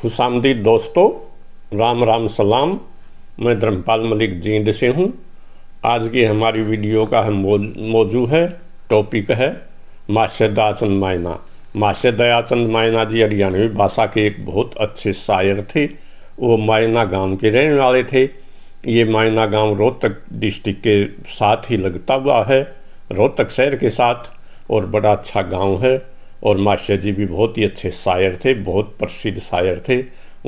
खुश दोस्तों राम राम सलाम मैं धर्मपाल मलिक जींद से हूँ आज की हमारी वीडियो का हम मौजू है टॉपिक है माशे दयाचंद मायना माशे दयाचंद मायना जी हरियाणवी भाषा के एक बहुत अच्छे शायर थे वो मायना गांव के रहने वाले थे ये मायना गांव रोहतक डिस्ट्रिक्ट के साथ ही लगता हुआ है रोहतक शहर के साथ और बड़ा अच्छा गांव है और मास्टर जी भी बहुत ही अच्छे शायर थे बहुत प्रसिद्ध शायर थे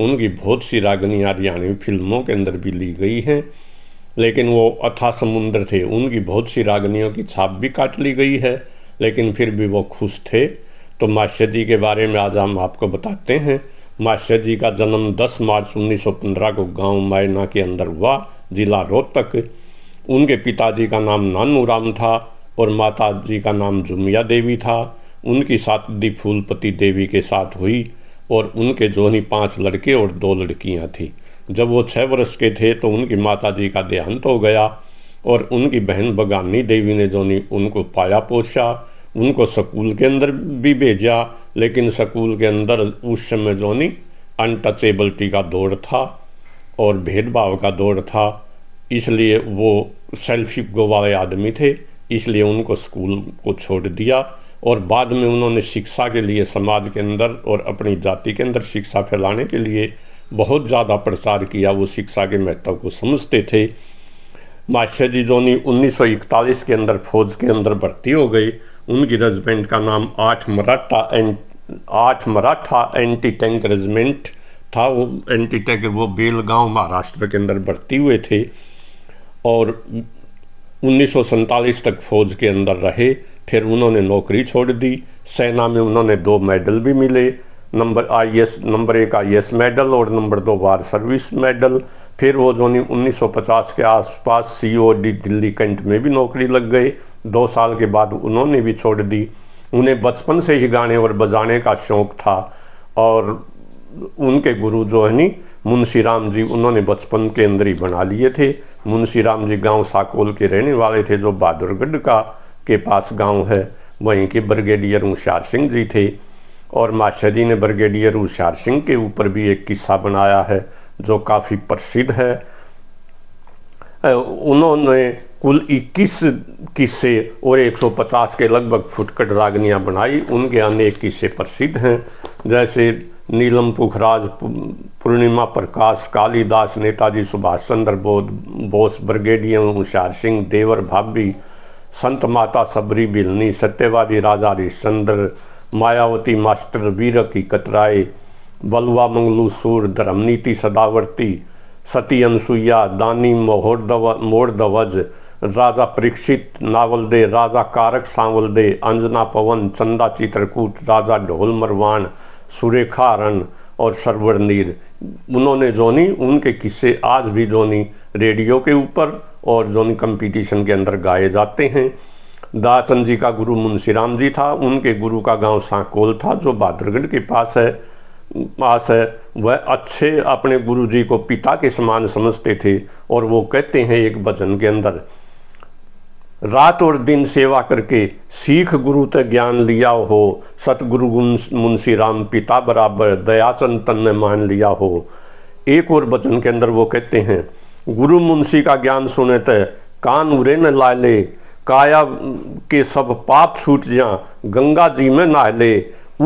उनकी बहुत सी रागनी हरियाणवी फिल्मों के अंदर भी ली गई हैं लेकिन वो अथा समुंदर थे उनकी बहुत सी रागनियों की छाप भी काट ली गई है लेकिन फिर भी वो खुश थे तो मास्टर जी के बारे में आज हम आपको बताते हैं मास्टर जी का जन्म 10 मार्च 1915 को गांव मायना के अंदर हुआ जिला रोहतक उनके पिताजी का नाम नानू राम था और माता जी का नाम जुमिया देवी था उनकी शादी फूलपति देवी के साथ हुई और उनके जो ही पांच लड़के और दो लड़कियां थीं जब वो छः वर्ष के थे तो उनकी माता जी का देहांत हो गया और उनकी बहन बगानी देवी ने नहीं उनको पाया पोषा उनको स्कूल के अंदर भी भेजा लेकिन स्कूल के अंदर उस समय नहीं अनटचेबलिटी का दौर था और भेदभाव का दौर था इसलिए वो सेल्फी गो वाले आदमी थे इसलिए उनको स्कूल को छोड़ दिया और बाद में उन्होंने शिक्षा के लिए समाज के अंदर और अपनी जाति के अंदर शिक्षा फैलाने के लिए बहुत ज़्यादा प्रचार किया वो शिक्षा के महत्व को समझते थे मास्टर जी धोनी 1941 के अंदर फौज के अंदर भर्ती हो गए उनकी रेजिमेंट का नाम आठ मराठा एन आठ मराठा एंटी टैंक रेजिमेंट था वो एंटी टैंक वो बेलगांव महाराष्ट्र के अंदर भर्ती हुए थे और उन्नीस तक फौज के अंदर रहे फिर उन्होंने नौकरी छोड़ दी सेना में उन्होंने दो मेडल भी मिले नंबर आई एस नंबर एक आई एस मेडल और नंबर दो बार सर्विस मेडल फिर वो जो पचास के आसपास C O D Delhi cantt में भी नौकरी लग गए दो साल के बाद उन्होंने भी छोड़ दी उन्हें बचपन से ही गाने और बजाने का शौक़ था और उनके गुरु जो है नी मुंशी राम जी उन्होंने बचपन के अंदर ही बना लिए थे मुंशी राम जी गांव साकोल के रहने वाले थे जो बहादुरगढ़ का के पास गांव है वहीं के ब्रिगेडियर उषार सिंह जी थे और मास्टर ने ब्रिगेडियर उषार सिंह के ऊपर भी एक किस्सा बनाया है जो काफ़ी प्रसिद्ध है उन्होंने कुल 21 किस्से और 150 के लगभग फुटकट रागनियाँ बनाई उनके अनेक किस्से प्रसिद्ध हैं जैसे नीलम पुखराज पूर्णिमा प्रकाश कालीदास नेताजी सुभाष चंद्र बोध बोस ब्रिगेडियर उषार सिंह देवर भाभी संत माता सबरी बिलनी सत्यवादी राजा हरिश्चंद्र मायावती मास्टर वीर की कतराए बलुआ मंगलू सूर धर्मनीति सदावर्ती सती अनसुईया दानी मोहरदव मोरदवज राजा परीक्षित दे राजा कारक दे अंजना पवन चंदा चित्रकूट राजा ढोल मरवान सुरेखा रन और सरवर नीर उन्होंने जोनी उनके किस्से आज भी जोनी रेडियो के ऊपर और जोनी कंपटीशन के अंदर गाए जाते हैं दासन जी का गुरु मुंशीराम जी था उनके गुरु का गांव सांकोल था जो बहादुरगढ़ के पास है पास है वह अच्छे अपने गुरु जी को पिता के समान समझते थे और वो कहते हैं एक भजन के अंदर रात और दिन सेवा करके सीख गुरु तक ज्ञान लिया हो सतगुरु मुंशी राम पिता बराबर दयाचंद तन ने मान लिया हो एक और वचन के अंदर वो कहते हैं गुरु मुंशी का ज्ञान सुने तय कान उरे न ला ले काया के सब पाप छूट जा गंगा जी में नहा ले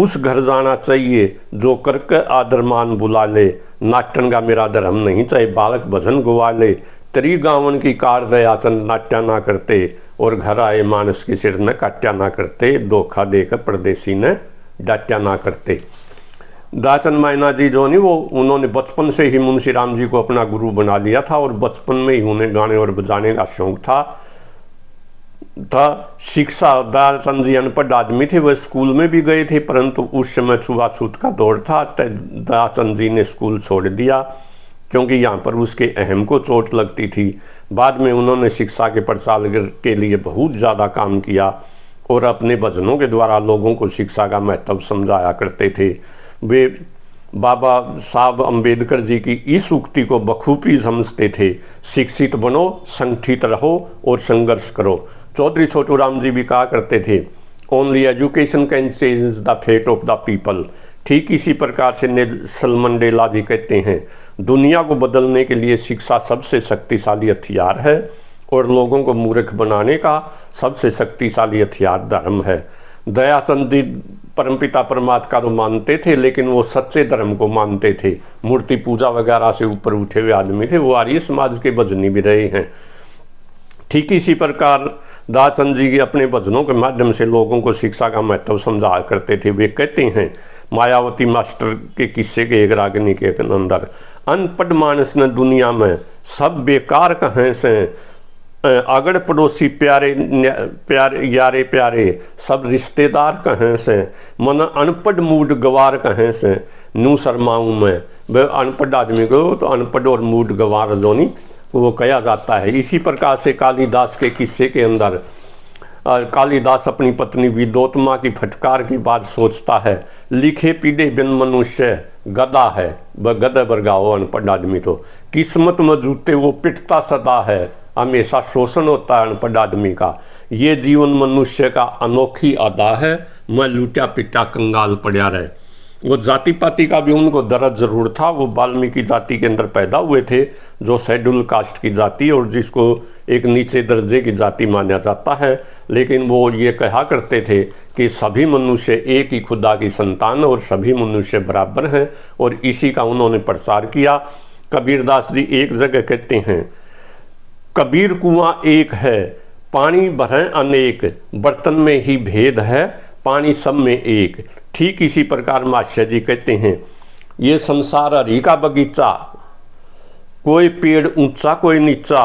उस घर जाना चाहिए जो करके आदर मान बुला ले नाटन का मेरा धर्म नहीं चाहे बालक भजन गुवा ले त्रिगावन की कार दयाचन नाट्या ना करते और घर आए मानस के सिर न काट्या ना करते धोखा देकर परदेसी ने डाट्या ना करते दाचन मायना जी जो नहीं वो उन्होंने बचपन से ही मुंशी राम जी को अपना गुरु बना लिया था और बचपन में ही उन्हें गाने और बजाने का शौक था था शिक्षा दाचन जी अनपढ़ आदमी थे वह स्कूल में भी गए थे परंतु उस समय छुआछूत का दौर था दाचन जी ने स्कूल छोड़ दिया क्योंकि यहाँ पर उसके अहम को चोट लगती थी बाद में उन्होंने शिक्षा के प्रचार के लिए बहुत ज़्यादा काम किया और अपने भजनों के द्वारा लोगों को शिक्षा का महत्व समझाया करते थे वे बाबा साहब अंबेडकर जी की इस उक्ति को बखूबी समझते थे शिक्षित बनो संगठित रहो और संघर्ष करो चौधरी छोटू राम जी भी कहा करते थे only education can change the fate of the people ठीक इसी प्रकार से सलमंडेला जी कहते हैं दुनिया को बदलने के लिए शिक्षा सबसे शक्तिशाली हथियार है और लोगों को मूर्ख बनाने का सबसे शक्तिशाली हथियार धर्म है परम परमपिता परमात्मा तो मानते थे लेकिन वो सच्चे धर्म को मानते थे मूर्ति पूजा वगैरह से ऊपर उठे हुए आदमी थे वो आर्य समाज के भजनी भी रहे हैं ठीक इसी प्रकार दयाचंद जी अपने भजनों के माध्यम से लोगों को शिक्षा का महत्व समझा करते थे वे कहते हैं मायावती मास्टर के किस्से के एक रागिनी के अंदर अनपढ़ मानस न दुनिया में सब बेकार कहें से अगड़ पड़ोसी प्यारे प्यारे यारे प्यारे सब रिश्तेदार कहें से मन अनपढ़ मूड गवार कहें से नू शर्माऊँ में वे अनपढ़ आदमी को तो अनपढ़ और मूड गवार जोनी वो कहा जाता है इसी प्रकार से कालीदास के किस्से के अंदर कालीदास अपनी पत्नी विदोत्मा की फटकार की बात सोचता है लिखे पीढ़े बिन मनुष्य गदा है ब गदे बरगाओ अनपढ़ आदमी तो किस्मत में जूते वो पिटता सदा है हमेशा शोषण होता है अनपढ़ आदमी का ये जीवन मनुष्य का अनोखी अदा है मैं लूटा पिटा कंगाल पड़ा रहे वो जाति पाति का भी उनको दर्द ज़रूर था वो वाल्मीकि जाति के अंदर पैदा हुए थे जो शेड्यूल कास्ट की जाति और जिसको एक नीचे दर्जे की जाति माना जाता है लेकिन वो ये कहा करते थे कि सभी मनुष्य एक ही खुदा की संतान और सभी मनुष्य बराबर हैं और इसी का उन्होंने प्रचार किया कबीरदास जी एक जगह कहते हैं कबीर कुआं एक है पानी भरें अनेक बर्तन में ही भेद है पानी सब में एक ठीक इसी प्रकार मास्टर जी कहते हैं ये संसार हरी का बगीचा कोई पेड़ ऊंचा कोई नीचा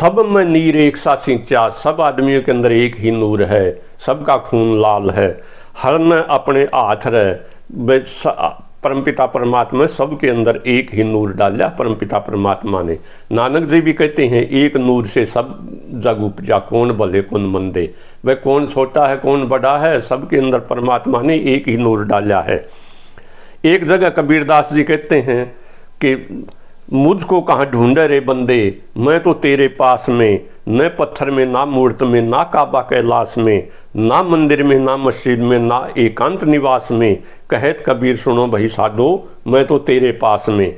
सब में नीर एक सा सिंचा सब आदमियों के अंदर एक ही नूर है सबका खून लाल है हर में अपने हाथ रह परमपिता परमात्मा सबके अंदर एक ही नूर डाला परमपिता परमात्मा ने नानक जी भी कहते हैं एक नूर से सब जग उपजा कौन भले कौन मंदे वह कौन छोटा है कौन बड़ा है सबके अंदर परमात्मा ने एक ही नूर डाला है एक जगह कबीरदास जी कहते हैं कि मुझको कहाँ ढूंढे रे बंदे मैं तो तेरे पास में न पत्थर में ना मूर्त में ना काबा कैलाश में ना मंदिर में ना मस्जिद में ना एकांत निवास में कहत कबीर सुनो भाई साधो मैं तो तेरे पास में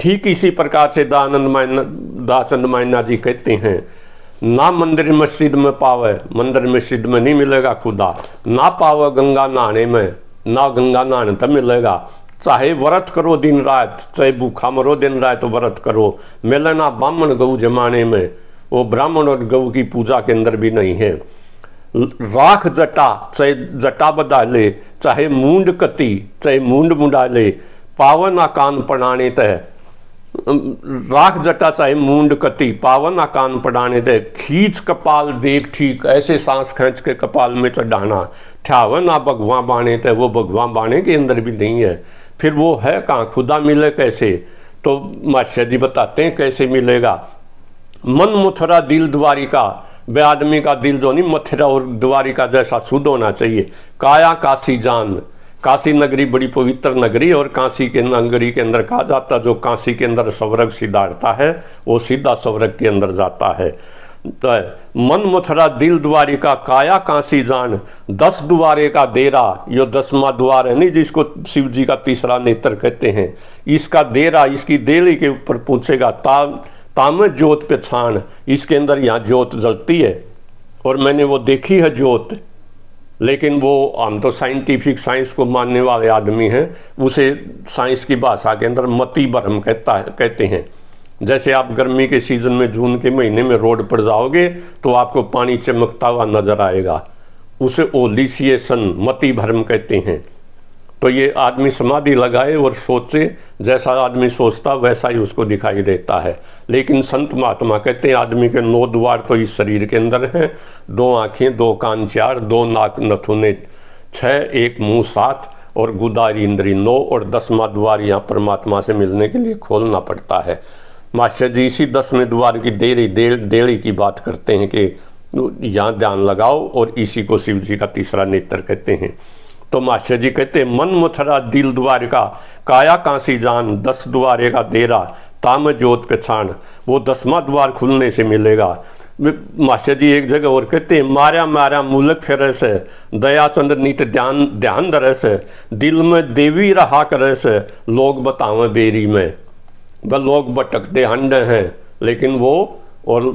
ठीक इसी प्रकार से दानंद मायना दाचंद मायना जी कहते हैं ना मंदिर मस्जिद में पावे मंदिर मस्जिद में नहीं मिलेगा खुदा ना पावे गंगा नहाने में ना गंगा नहाने तब मिलेगा चाहे व्रत करो दिन रात चाहे भूखा मरो दिन रात व्रत करो मेलना ब्राह्मण गऊ जमाने में वो ब्राह्मण और गऊ की पूजा के अंदर भी नहीं है राख जटा चाहे जटा बदा ले चाहे मूंड कति चाहे मूंड मुंडा ले पावन आकान पढ़ाने तह राख जटा चाहे मूंड कति पावन आकान पढ़ाने दे खींच कपाल देव ठीक ऐसे सांस खींच के कपाल में चढ़ाना ठावन आ भगवान बाने थे वो भगवान बाने के अंदर भी नहीं है फिर वो है कहाँ खुदा मिले कैसे तो मास्टर जी बताते हैं कैसे मिलेगा मन मथुरा दिल द्वारी का बे आदमी का दिल जो नहीं मथुरा और द्वारी का जैसा शुद्ध होना चाहिए काया काशी जान काशी नगरी बड़ी पवित्र नगरी और काशी के नगरी के अंदर कहा जाता जो काशी के अंदर स्वर्ग सीधा है वो सीधा स्वर्ग के अंदर जाता है तो मन मथुरा दिल द्वारी का काया कांसी जान दस द्वारे का देरा यो दसवा द्वार है नहीं जिसको शिव जी का तीसरा नेत्र कहते हैं इसका देरा इसकी देरी के ऊपर पूछेगा ता ताम ज्योत पे छाण इसके अंदर यहाँ ज्योत जलती है और मैंने वो देखी है ज्योत लेकिन वो हम तो साइंटिफिक साइंस को मानने वाले आदमी हैं उसे साइंस की भाषा के अंदर मती भरम कहता है कहते हैं जैसे आप गर्मी के सीज़न में जून के महीने में रोड पर जाओगे तो आपको पानी चमकता हुआ नज़र आएगा उसे ओलिसिएशन मति भ्रम कहते हैं तो ये आदमी समाधि लगाए और सोचे जैसा आदमी सोचता वैसा ही उसको दिखाई देता है लेकिन संत महात्मा कहते हैं आदमी के नौ द्वार तो इस शरीर के अंदर हैं दो आँखें दो कान चार दो नाक नथुने छः एक मुंह सात और गुदारी इंद्री नौ और दसवा द्वार यहाँ परमात्मा से मिलने के लिए खोलना पड़ता है मास्टर जी इसी दस में द्वार की देरी दे, देरी की बात करते हैं कि यहाँ ध्यान लगाओ और इसी को शिव जी का तीसरा नेत्र कहते हैं तो मास्टर जी कहते हैं मन मुथरा दिल द्वार का काया कांसी जान दस द्वारे का देरा ताम ज्योत पहचान वो दसवा द्वार खुलने से मिलेगा मास्टर जी एक जगह और कहते हैं मारा मारा मूलक फेरे से चंद्र नित ध्यान ध्यान दरस दिल में देवी रहा करस लोग बताओ बेरी में वह लोग भटकते हंड हैं लेकिन वो और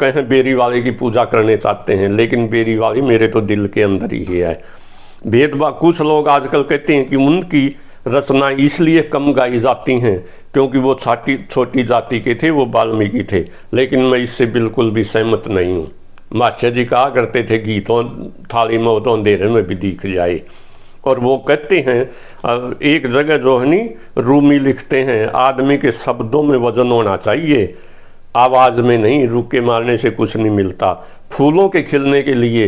कहें बेरी वाले की पूजा करने चाहते हैं लेकिन बेरी वाली मेरे तो दिल के अंदर ही है भेदभाव कुछ लोग आजकल कहते हैं कि उनकी रचना इसलिए कम गाई जाती हैं क्योंकि वो छाटी छोटी जाति के थे वो वाल्मीकि थे लेकिन मैं इससे बिल्कुल भी सहमत नहीं हूँ मास्टर जी कहा करते थे गीतों थाली में तो अंधेरे में भी दिख जाए और वो कहते हैं एक जगह जोहनी रूमी लिखते हैं आदमी के शब्दों में वजन होना चाहिए आवाज़ में नहीं रुक के मारने से कुछ नहीं मिलता फूलों के खिलने के लिए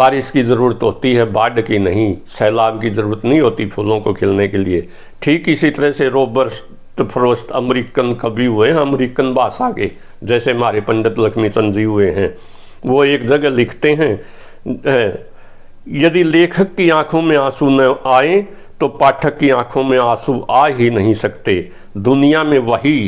बारिश की ज़रूरत होती है बाढ़ की नहीं सैलाब की ज़रूरत नहीं होती फूलों को खिलने के लिए ठीक इसी तरह से रोबर्ट फरोस्त अमरीकन कवि हुए हैं अमरीकन भाषा के जैसे हमारे पंडित लक्ष्मी चंद जी हुए हैं वो एक जगह लिखते हैं यदि लेखक की आंखों में आंसू न आए तो पाठक की आंखों में आंसू आ ही नहीं सकते दुनिया में वही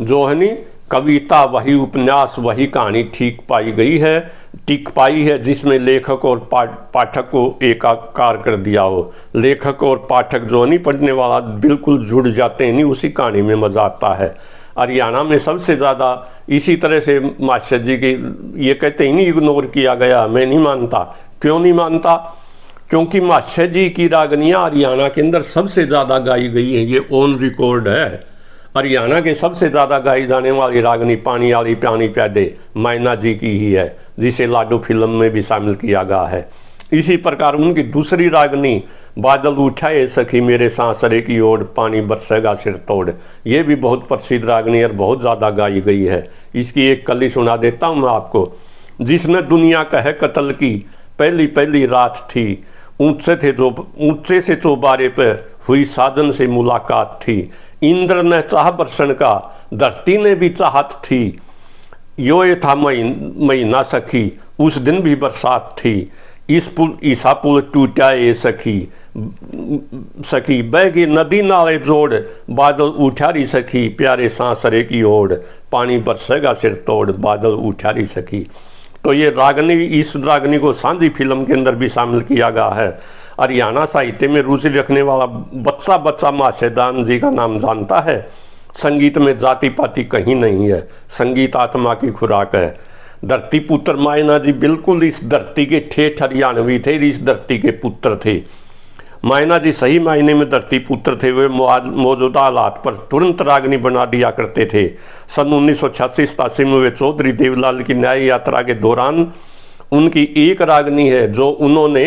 जोहनी कविता वही उपन्यास वही कहानी ठीक पाई गई है टिक पाई है जिसमें लेखक और पाठक को एकाकार कर दिया हो लेखक और पाठक जो नहीं पढ़ने वाला बिल्कुल जुड़ जाते हैं नहीं उसी कहानी में मजा आता है हरियाणा में सबसे ज़्यादा इसी तरह से मास्टर जी की ये कहते ही नहीं इग्नोर किया गया मैं नहीं मानता क्यों नहीं मानता क्योंकि मास्टर जी की रागनियाँ हरियाणा के अंदर सबसे ज़्यादा गाई गई हैं ये ओन रिकॉर्ड है हरियाणा के सबसे ज़्यादा गाई जाने वाली रागनी पानी वाली प्यानी प्यादे मायना जी की ही है जिसे लाडो फिल्म में भी शामिल किया गया है इसी प्रकार उनकी दूसरी रागनी बादल उठा ये सखी मेरे सांसरे की ओर पानी बरसेगा सिर तोड़ ये भी बहुत प्रसिद्ध रागनी और बहुत ज़्यादा गाई गई है इसकी एक कली सुना देता हूँ मैं आपको जिसने दुनिया का है कत्ल की पहली पहली रात थी ऊंचे थे जो ऊंचे से चौबारे पे हुई साधन से मुलाकात थी इंद्र ने चाह बरसन का धरती ने भी चाहत थी यो ये था मई मई ना सखी उस दिन भी बरसात थी इस पुल ईसा पुल टूटा ये सखी सखी बह के नदी नाले जोड़ बादल उठारी सखी प्यारे सरे की ओढ़ पानी बरसेगा सिर तोड़ बादल उठारी सखी तो ये रागनी इस रागनी को सांझी फिल्म के अंदर भी शामिल किया गया है हरियाणा साहित्य में रुचि रखने वाला बच्चा बच्चा माशेदान जी का नाम जानता है संगीत में जाति पाति कहीं नहीं है संगीत आत्मा की खुराक है धरती पुत्र मायना जी बिल्कुल इस धरती के ठेठ हरियाणवी थे इस धरती के पुत्र थे मायना जी सही मायने में धरती पुत्र थे वे मौजूदा हालात पर तुरंत रागनी बना दिया करते थे सन उन्नीस सौ छियासी सतासी में वे चौधरी देवलाल की न्याय यात्रा के दौरान उनकी एक रागनी है जो उन्होंने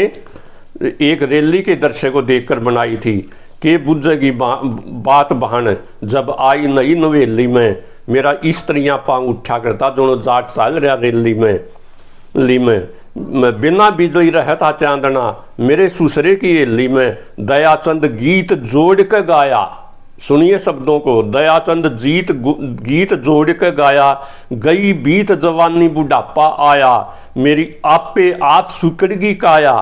एक रैली के दृश्य को देखकर बनाई थी के बुझेगी बा, बात बहन जब आई नई नवेली में मेरा स्त्रियां पांग उठा करता दोनों जाट साल रहा रैली में ली में बिना बिजली रहता चांदना मेरे सुसरे की एली में दयाचंद गीत जोड़ के गाया सुनिए शब्दों को दयाचंद जीत गीत जोड़ के गाया गई बीत जवानी बुढ़ापा आया मेरी आपे आप सुकड़गी काया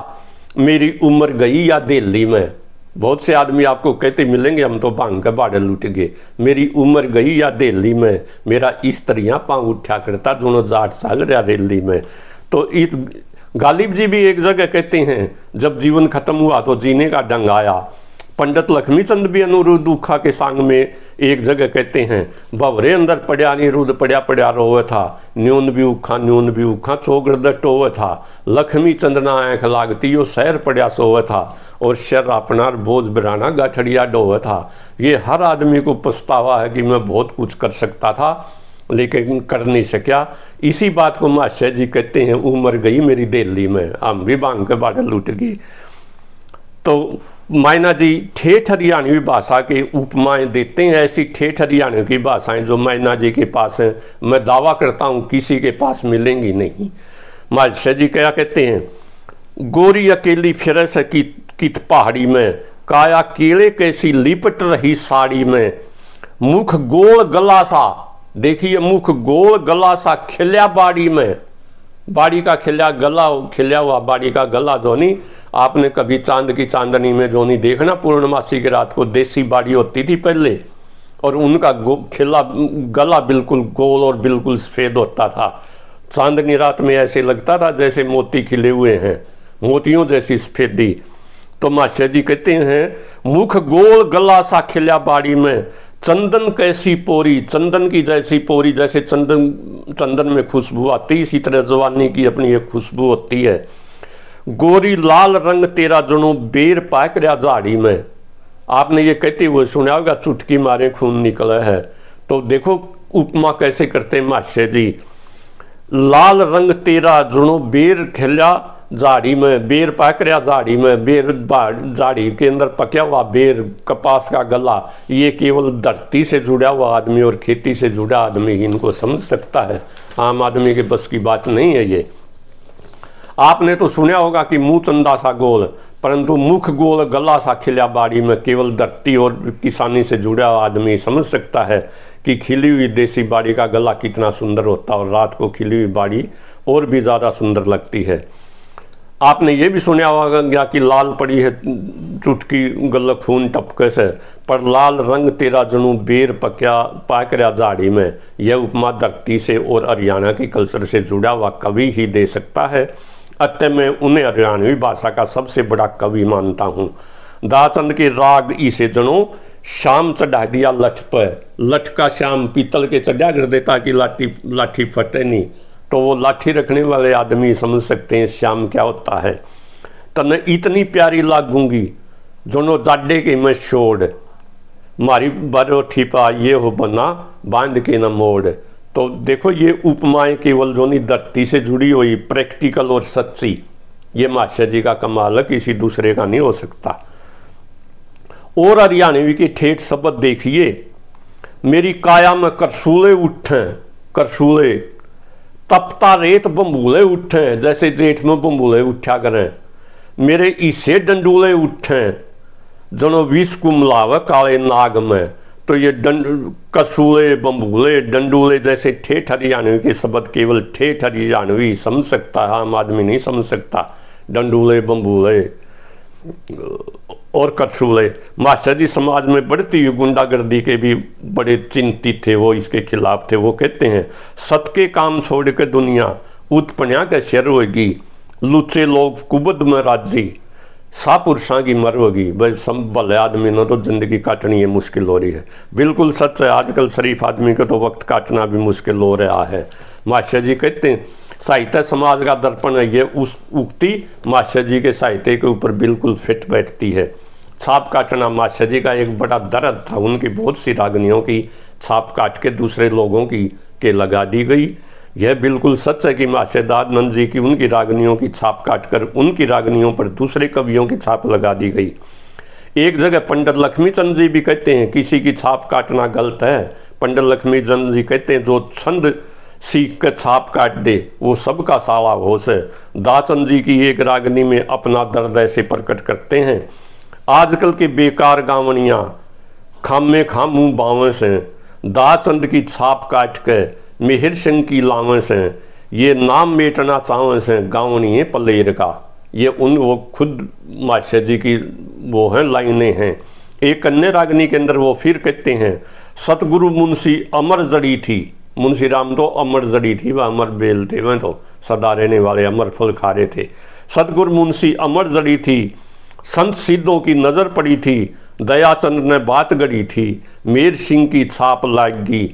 मेरी उम्र गई या दिल्ली में बहुत से आदमी आपको कहते मिलेंगे हम तो भांग के बाड़े लुट गए मेरी उम्र गई या दिल्ली में मेरा स्त्रियां तरह पांग उठा करता दोनों जाट साल रहा दिल्ली में तो इस गालिब जी भी एक जगह कहते हैं जब जीवन खत्म हुआ तो जीने का डंग आया पंडित लक्ष्मीचंद भी अनुरुद्ध दुखा के सांग में एक जगह कहते हैं बवरे अंदर पड़या निरुद्ध पड़ा पड़ा रोवे था न्यून भी उखा न्यून भी उखा चौगड़द टोव था लक्ष्मी चंदना आँख लागती यो शहर पड़या सोवे था और शर अपना बोझ बिराना गाठड़िया डोव था ये हर आदमी को पछतावा है कि मैं बहुत कुछ कर सकता था लेकिन कर नहीं सकया इसी बात को महाशाह जी कहते हैं उम्र गई मेरी दिल्ली में हम भी भांग के बाद लूट गए तो मायना जी ठेठ हरियाणवी भाषा के उपमाएं देते हैं ऐसी ठेठ हरियाणवी की भाषाएं जो मायना जी के पास हैं मैं दावा करता हूं किसी के पास मिलेंगी नहीं महाशाह जी क्या कहते हैं गोरी अकेली फिर से कित पहाड़ी में काया केले कैसी लिपट रही साड़ी में मुख गोल गला सा देखिए मुख गोल गला सा खिल्या बाड़ी में बाड़ी का खिल्या गला खिल्या हुआ बाड़ी का गला धोनी आपने कभी चांद की चांदनी में ध्वनि देखना पूर्णमासी की रात को देसी बाड़ी होती थी पहले और उनका खिला गला बिल्कुल गोल और बिल्कुल सफ़ेद होता था चांदनी रात में ऐसे लगता था जैसे मोती खिले हुए हैं मोतियों जैसी सफ़ेदी तो मास्टर जी कहते हैं मुख गोल गला सा खिल्या बाड़ी में चंदन कैसी पोरी चंदन की जैसी पोरी जैसे चंदन चंदन में खुशबू आती इसी तरह जवानी की अपनी एक खुशबू होती है गोरी लाल रंग तेरा जुनू बेर पाक रहा झाड़ी में आपने ये कहते हुए सुना होगा चुटकी मारे खून निकला है तो देखो उपमा कैसे करते माशे जी लाल रंग तेरा जुनू बेर खिला झाड़ी में बेर पक रहा झाड़ी में बेर झाड़ी के अंदर पकया हुआ बेर कपास का गला ये केवल धरती से जुड़ा हुआ आदमी और खेती से जुड़ा आदमी ही इनको समझ सकता है आम आदमी के बस की बात नहीं है ये आपने तो सुना होगा कि मुँह चंदा सा गोल परंतु मुख गोल गला सा खिला बाड़ी में केवल धरती और किसानी से जुड़ा आदमी समझ सकता है कि खिली हुई देसी बाड़ी का गला कितना सुंदर होता है और रात को खिली हुई बाड़ी और भी ज़्यादा सुंदर लगती है आपने ये भी सुना होगा कि लाल पड़ी है चुटकी गल खून टपके से पर लाल रंग तेरा जनू बेर पक्या पाकरा जाड़ी में यह उपमा धरती से और हरियाणा के कल्चर से जुड़ा हुआ कवि ही दे सकता है अतः मैं उन्हें हरियाणवी भाषा का सबसे बड़ा कवि मानता हूँ दासचंद के राग इसे जनो शाम चढ़ा दिया लठ पर लठ का शाम पीतल के चढ़ा कर देता कि लाठी लाठी फटे नहीं तो वो लाठी रखने वाले आदमी समझ सकते हैं श्याम क्या होता है तने इतनी प्यारी लागूंगी दोनों दाडे के मैं छोड़ मारी बर ठीपा ये हो बना बांध के न मोड़ तो देखो ये उपमाएं केवल जोनी धरती से जुड़ी हुई प्रैक्टिकल और सच्ची ये मास्टर जी का कमाल है किसी दूसरे का नहीं हो सकता और हरियाणवी के ठेठ शब्द देखिए मेरी काया में करसूले उठे करसूले तपता रेत बंबूले उठे जैसे रेत में बंबूले उठा करें मेरे इसे डंडूले उठे जनो विष कुमलाव काले नाग में तो ये डंड कसूले बम्बूले डंडूले जैसे ठेठ हरियाणवी के शब्द केवल ठेठ हरियाणवी समझ सकता है आम आदमी नहीं समझ सकता डंडूले बंबूले और है माशरी समाज में बढ़ती हुई गुंडागर्दी के भी बड़े चिंतित थे वो इसके खिलाफ थे वो कहते हैं सत के काम छोड़ के दुनिया उत्पन्या के शर होगी लुचे लोग कुबद में राजी सा पुरुषा की मर होगी भाई सब भले आदमी ना तो ज़िंदगी काटनी है मुश्किल हो रही है बिल्कुल सच है आजकल शरीफ आदमी को तो वक्त काटना भी मुश्किल हो रहा है माशा जी कहते हैं साहित्य समाज का दर्पण है ये उस उक्ति मास्टर जी के साहित्य के ऊपर बिल्कुल फिट बैठती है छाप काटना मास्टर जी का एक बड़ा दर्द था उनकी बहुत सी रागनियों की छाप काट के दूसरे लोगों की के लगा दी गई यह बिल्कुल सच है कि दादनंद जी की उनकी रागनियों की छाप काट कर उनकी रागनियों पर दूसरे कवियों की छाप लगा दी गई एक जगह पंडित लक्ष्मी चंद जी भी कहते हैं किसी की छाप काटना गलत है पंडित लक्ष्मी चंद जी कहते हैं जो छंद सीख के छाप काट दे वो सबका साला होश है दासन जी की एक रागनी में अपना दर्द ऐसे प्रकट करते हैं आजकल के बेकार गावनियाँ खामे खामू बावें से दाचंद की छाप काट के मिहिर सिंह की लावें से ये नाम मेटना चावें से है पलेर का ये उन वो खुद मास्टर जी की वो हैं लाइनें हैं एक अन्य रागनी के अंदर वो फिर कहते हैं सतगुरु मुंशी अमर जड़ी थी मुंशी राम तो अमर जड़ी थी वह अमर बेल थे वह तो सदा रहने वाले अमर फल खा रहे थे सतगुर मुंशी अमर जड़ी थी संत सिद्धों की नज़र पड़ी थी दयाचंद ने बात गड़ी थी मेर सिंह की छाप लाग गई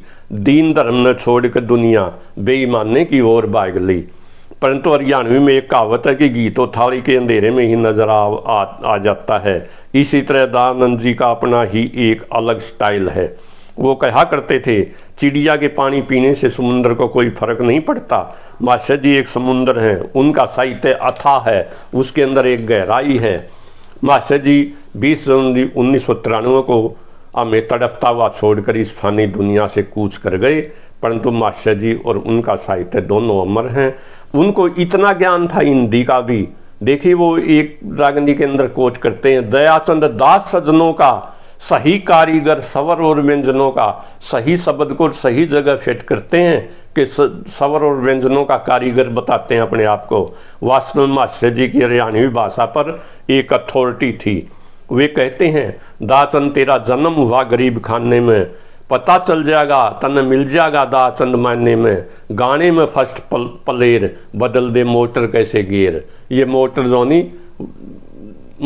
दीन धर्म ने छोड़ के दुनिया बेईमाने की ओर भाग ली परंतु हरियाणवी में एक कहावत है कि गीत तो थाली के अंधेरे में ही नजर आ, आ, आ जाता है इसी तरह दानंद जी का अपना ही एक अलग स्टाइल है वो कहा करते थे चिड़िया के पानी पीने से समुद्र को कोई फर्क नहीं पड़ता मास्टर जी एक समुद्र हैं उनका साहित्य अथा है उसके अंदर एक गहराई है मास्टर जी बीस जनवरी उन्नीस को हमें तड़पता हुआ छोड़कर इस फानी दुनिया से कूच कर गए परंतु मास्टर जी और उनका साहित्य दोनों अमर हैं उनको इतना ज्ञान था हिंदी का भी देखिए वो एक रागनी के अंदर कोच करते हैं दयाचंद दास सजनों का सही कारीगर सवर और व्यंजनों का सही शब्द को सही जगह फिट करते हैं कि सवर और व्यंजनों का कारीगर बताते हैं अपने आप को वास्तव में जी की हरियाणवी भाषा पर एक अथॉरिटी थी वे कहते हैं दाचंद तेरा जन्म हुआ गरीब खाने में पता चल जाएगा तन मिल जाएगा दाचंद मायने में गाने में फर्स्ट पल, पलेर बदल दे मोटर कैसे गेर ये मोटर जोनी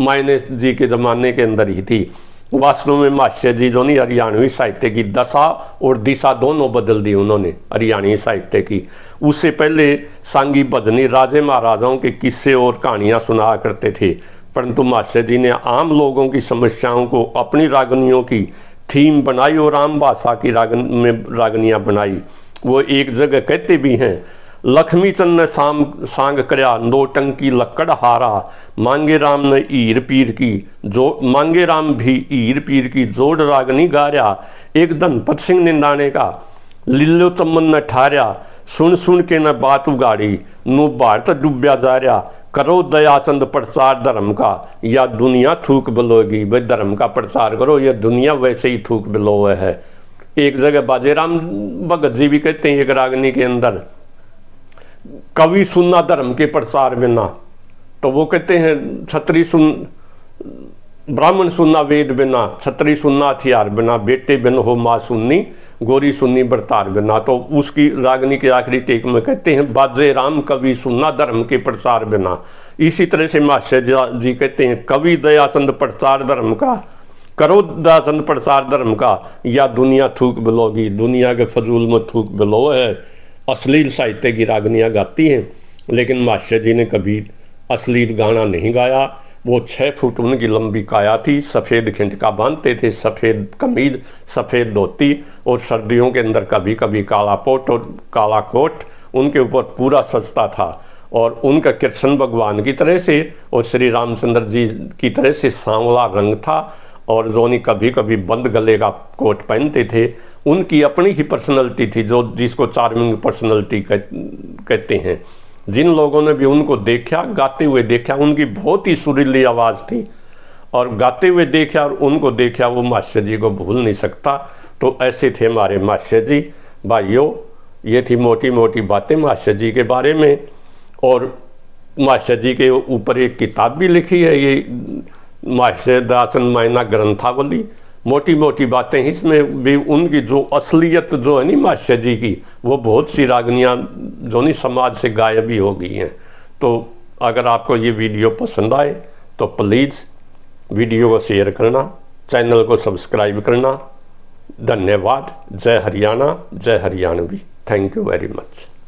मायने जी के ज़माने के अंदर ही थी वास्तव में मास्टर जी दोनों हरियाणवी साहित्य की दशा और दिशा दोनों बदल दी उन्होंने हरियाणवी साहित्य की उससे पहले सांगी बदनी राजे महाराजाओं के किस्से और कहानियाँ सुना करते थे परंतु महाशय जी ने आम लोगों की समस्याओं को अपनी रागनियों की थीम बनाई और आम भाषा की रागन में रागनियाँ बनाई वो एक जगह कहते भी हैं लक्ष्मीचंद ने साम सांग नो टंकी लक्कड़ हारा मांगे राम ने ईर पीर की जो मांगे राम भी ईर पीर की जोड़ रागनी गारया एक धनपत सिंह ने का लिल्लो तमन ने ठारया सुन सुन के न बात उगाड़ी नू भारत डूब्या जा रहा करो दयाचंद प्रचार धर्म का या दुनिया थूक बिलोगी भाई धर्म का प्रचार करो यह दुनिया वैसे ही थूक बिलो है एक जगह बाजे राम भगत जी भी कहते हैं एक रागनी के अंदर कवि सुनना धर्म के प्रसार में ना तो वो कहते हैं छत्री सुन ब्राह्मण सुनना वेद बिना छत्री सुनना हथियार बिना बेटे बिन हो माँ सुननी गोरी सुननी बरतार बिना तो उसकी रागनी के आखिरी टेक में कहते हैं बाजे राम कवि सुनना धर्म के प्रसार बिना इसी तरह से मास्टर जी कहते हैं कवि दयाचंद प्रसार धर्म का करो दयाचंद प्रसार धर्म का या दुनिया थूक बिलोगी दुनिया के फजूल में थूक बिलो है अश्लील साहित्य की रागनियाँ गाती हैं लेकिन मास्टर जी ने कभी अश्लील गाना नहीं गाया वो छः फुट उनकी लंबी काया थी सफ़ेद खिंडका बांधते थे सफ़ेद कमीज सफ़ेद धोती और सर्दियों के अंदर कभी कभी काला पोट और काला कोट उनके ऊपर पूरा सजता था और उनका कृष्ण भगवान की तरह से और श्री रामचंद्र जी की तरह से सांवला रंग था और जोनी कभी कभी बंद गले का कोट पहनते थे उनकी अपनी ही पर्सनैलिटी थी जो जिसको चार्मिंग पर्सनैलिटी कह, कहते हैं जिन लोगों ने भी उनको देखा गाते हुए देखा उनकी बहुत ही सुरीली आवाज़ थी और गाते हुए देखा और उनको देखा वो मास्टर जी को भूल नहीं सकता तो ऐसे थे हमारे मास्टर जी भाइयों ये थी मोटी मोटी बातें मास्टर जी के बारे में और मास्टर जी के ऊपर एक किताब भी लिखी है ये मास्टर दासन मायना ग्रंथावली मोटी मोटी बातें इसमें भी उनकी जो असलियत जो है नी माश्य जी की वो बहुत सी रागनियाँ जो नहीं समाज से गायब ही हो गई हैं तो अगर आपको ये वीडियो पसंद आए तो प्लीज़ वीडियो को शेयर करना चैनल को सब्सक्राइब करना धन्यवाद जय हरियाणा जय Haryanvi thank you very much